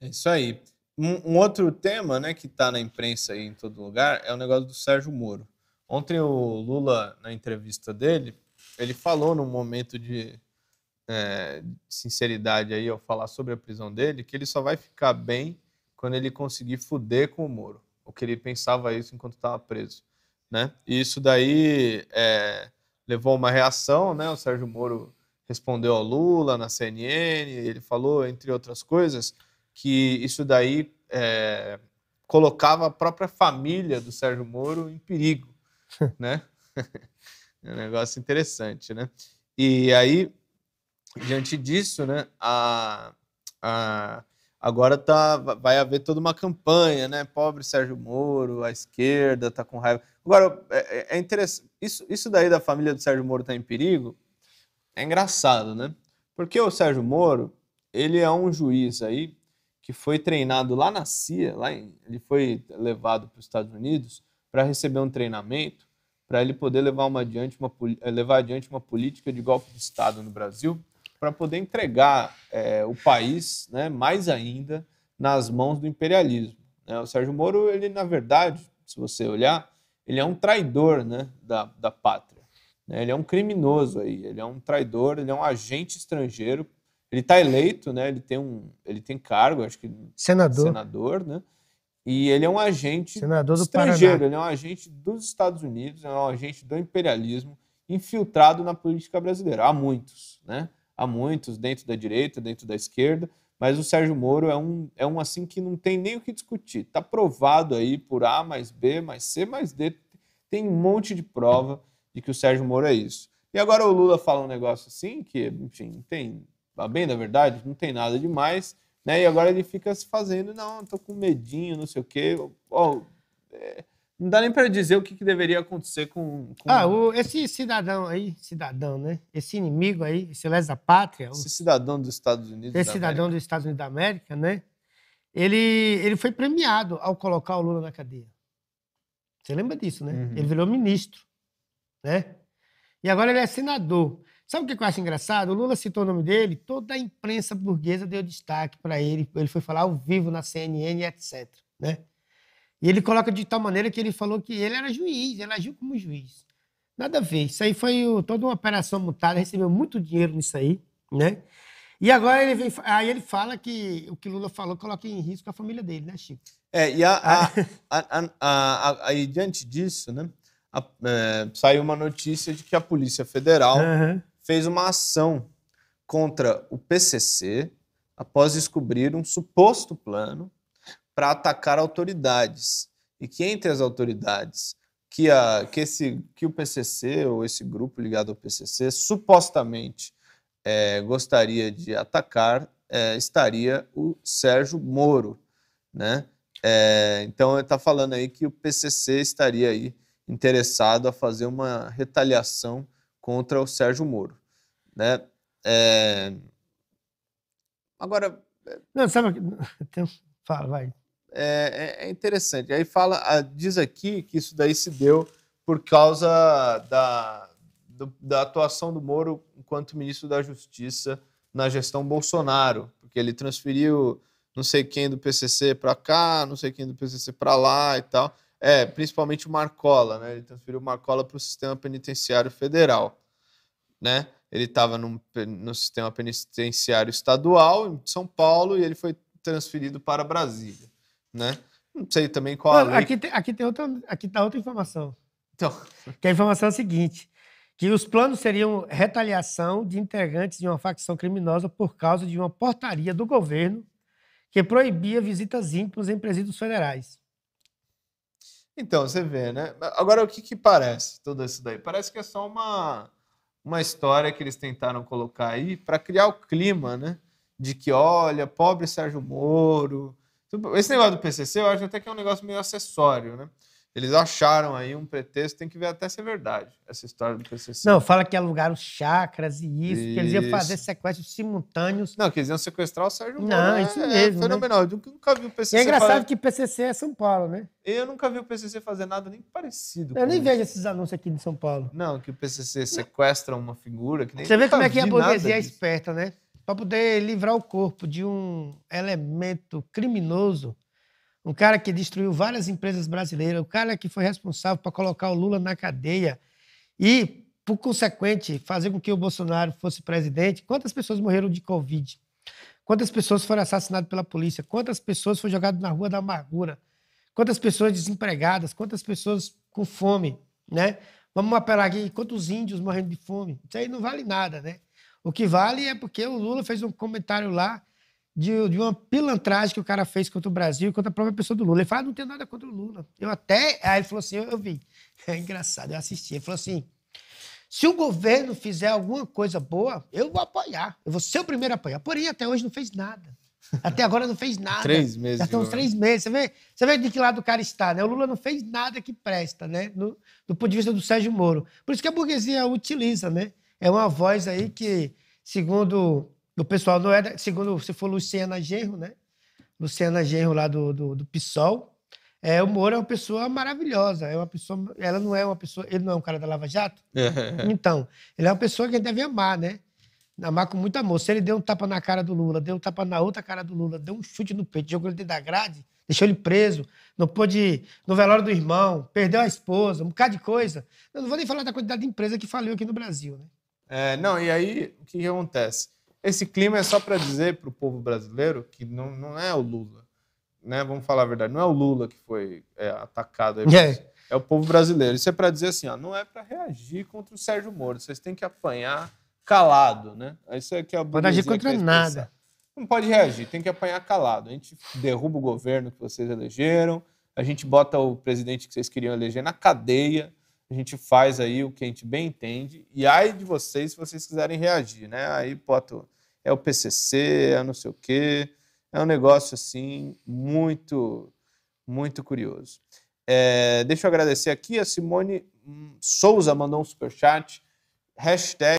É isso aí. Um, um outro tema né, que está na imprensa aí em todo lugar é o negócio do Sérgio Moro. Ontem o Lula, na entrevista dele, ele falou num momento de é, sinceridade aí ao falar sobre a prisão dele, que ele só vai ficar bem quando ele conseguir fuder com o Moro. O que ele pensava isso enquanto estava preso. Né? E isso daí é, levou uma reação, né? O Sérgio Moro respondeu ao Lula na CNN, ele falou, entre outras coisas, que isso daí é, colocava a própria família do Sérgio Moro em perigo, né? é um negócio interessante, né? E aí, diante disso, né, a, a, agora tá, vai haver toda uma campanha, né? Pobre Sérgio Moro, a esquerda tá com raiva. Agora, é, é, é interessante, isso, isso daí da família do Sérgio Moro tá em perigo, é engraçado, né? Porque o Sérgio Moro, ele é um juiz aí que foi treinado lá na CIA, lá em, ele foi levado para os Estados Unidos para receber um treinamento, para ele poder levar, uma adiante uma, eh, levar adiante uma política de golpe de Estado no Brasil, para poder entregar é, o país, né, mais ainda, nas mãos do imperialismo. Né? O Sérgio Moro, ele, na verdade, se você olhar, ele é um traidor né, da, da pátria. Né? Ele é um criminoso aí, ele é um traidor, ele é um agente estrangeiro ele está eleito, né? Ele tem um, ele tem cargo, acho que senador, senador, né? E ele é um agente senador do estrangeiro, Paraná. ele é um agente dos Estados Unidos, é um agente do imperialismo infiltrado na política brasileira. Há muitos, né? Há muitos dentro da direita, dentro da esquerda, mas o Sérgio Moro é um, é um assim que não tem nem o que discutir. Está provado aí por A mais B mais C mais D. Tem um monte de prova de que o Sérgio Moro é isso. E agora o Lula fala um negócio assim que, enfim, tem Tá bem da verdade, não tem nada demais, né? E agora ele fica se fazendo, não, tô com medinho, não sei o quê. é, não dá nem para dizer o que, que deveria acontecer com. com... Ah, o, esse cidadão aí, cidadão, né? Esse inimigo aí, esse lesa pátria. Esse cidadão dos Estados Unidos. Esse cidadão América. dos Estados Unidos da América, né? Ele, ele foi premiado ao colocar o Lula na cadeia. Você lembra disso, né? Uhum. Ele virou ministro, né? E agora ele é senador. Sabe o que eu acho engraçado? O Lula citou o nome dele, toda a imprensa burguesa deu destaque para ele, ele foi falar ao vivo na CNN, etc. Né? E ele coloca de tal maneira que ele falou que ele era juiz, ele agiu como juiz. Nada a ver. Isso aí foi o, toda uma operação mutada, recebeu muito dinheiro nisso aí, né? E agora ele vem, aí ele fala que o que Lula falou coloca em risco a família dele, né, Chico? É, e a, a, ah. aí diante disso, né, a, é, saiu uma notícia de que a Polícia Federal uhum fez uma ação contra o PCC após descobrir um suposto plano para atacar autoridades e que entre as autoridades que, a, que, esse, que o PCC ou esse grupo ligado ao PCC supostamente é, gostaria de atacar é, estaria o Sérgio Moro, né? É, então ele está falando aí que o PCC estaria aí interessado a fazer uma retaliação contra o Sérgio Moro. Né? É... Agora. É não, sabe. Fala, vai. É, é, é, interessante. Aí fala, ah, diz aqui que isso daí se deu por causa da, do, da atuação do Moro enquanto ministro da Justiça na gestão Bolsonaro, porque ele transferiu não sei quem do PCC para cá, não sei quem do PCC para lá e tal. É, principalmente o Marcola, né? Ele transferiu o Marcola para o sistema penitenciário federal, né? Ele estava no sistema penitenciário estadual em São Paulo e ele foi transferido para Brasília, né? Não sei também qual Não, a lei... Aqui, tem, aqui, tem outra, aqui tá outra informação. Então... Que a informação é a seguinte, que os planos seriam retaliação de integrantes de uma facção criminosa por causa de uma portaria do governo que proibia visitas íntimas em presídios federais. Então, você vê, né? Agora, o que, que parece tudo isso daí? Parece que é só uma, uma história que eles tentaram colocar aí para criar o clima, né? De que, olha, pobre Sérgio Moro. Tipo, esse negócio do PCC eu acho até que é um negócio meio acessório, né? Eles acharam aí um pretexto, tem que ver até se é verdade, essa história do PCC. Não, fala que alugaram chakras e isso, isso. que eles iam fazer sequestros simultâneos. Não, que eles iam sequestrar o Sérgio Moro. Não, né? isso é, mesmo. É fenomenal. Né? Eu nunca vi o PCC. E é engraçado fazer... que o PCC é São Paulo, né? Eu nunca vi o PCC fazer nada nem parecido. Eu nem isso. vejo esses anúncios aqui de São Paulo. Não, que o PCC sequestra uma figura que nem. Você vê como é que a burguesia é esperta, né? Para poder livrar o corpo de um elemento criminoso um cara que destruiu várias empresas brasileiras, o cara que foi responsável para colocar o Lula na cadeia e, por consequente, fazer com que o Bolsonaro fosse presidente, quantas pessoas morreram de Covid? Quantas pessoas foram assassinadas pela polícia? Quantas pessoas foram jogadas na rua da amargura? Quantas pessoas desempregadas? Quantas pessoas com fome, né? Vamos apelar aqui, quantos índios morrendo de fome? Isso aí não vale nada, né? O que vale é porque o Lula fez um comentário lá de, de, uma pilantragem que o cara fez contra o Brasil, e contra a própria pessoa do Lula. Ele fala, ah, não tenho nada contra o Lula. Eu até. Aí ele falou assim: eu, eu vi. É engraçado, eu assisti. Ele falou assim: se o governo fizer alguma coisa boa, eu vou apoiar. Eu vou ser o primeiro a apoiar. Porém, até hoje não fez nada. Até agora não fez nada. três meses. Já estão três meses. Você vê, você vê de que lado o cara está, né? O Lula não fez nada que presta, né? No, do ponto de vista do Sérgio Moro. Por isso que a burguesia utiliza, né? É uma voz aí que, segundo do pessoal não EDA, segundo se for Luciana Genro, né? Luciana Genro lá do, do, do PSOL. É, o Moro é uma pessoa maravilhosa, é uma pessoa, ela não é uma pessoa, ele não é um cara da Lava Jato? É. então, ele é uma pessoa que a gente deve amar, né? Amar com muito amor. Se ele deu um tapa na cara do Lula, deu um tapa na outra cara do Lula, deu um chute no peito, jogou ele dentro da grade, deixou ele preso, não pôde ir no velório do irmão, perdeu a esposa, um bocado de coisa. Eu não vou nem falar da quantidade de empresa que faliu aqui no Brasil, né? É, não, e aí o que, que acontece? Esse clima é só para dizer para o povo brasileiro que não, não é o Lula, né? Vamos falar a verdade, não é o Lula que foi é, atacado. Aí, é. é o povo brasileiro. Isso é para dizer assim, ó, não é para reagir contra o Sérgio Moro. Vocês têm que apanhar calado, né? Isso é que é a Pode agir contra é nada. Não pode reagir, tem que apanhar calado. A gente derruba o governo que vocês elegeram, a gente bota o presidente que vocês queriam eleger na cadeia, a gente faz aí o que a gente bem entende. E aí de vocês se vocês quiserem reagir, né? Aí bota é o PCC, é não sei o quê. É um negócio assim muito, muito curioso. É, deixa eu agradecer aqui a Simone Souza mandou um superchat. Hashtag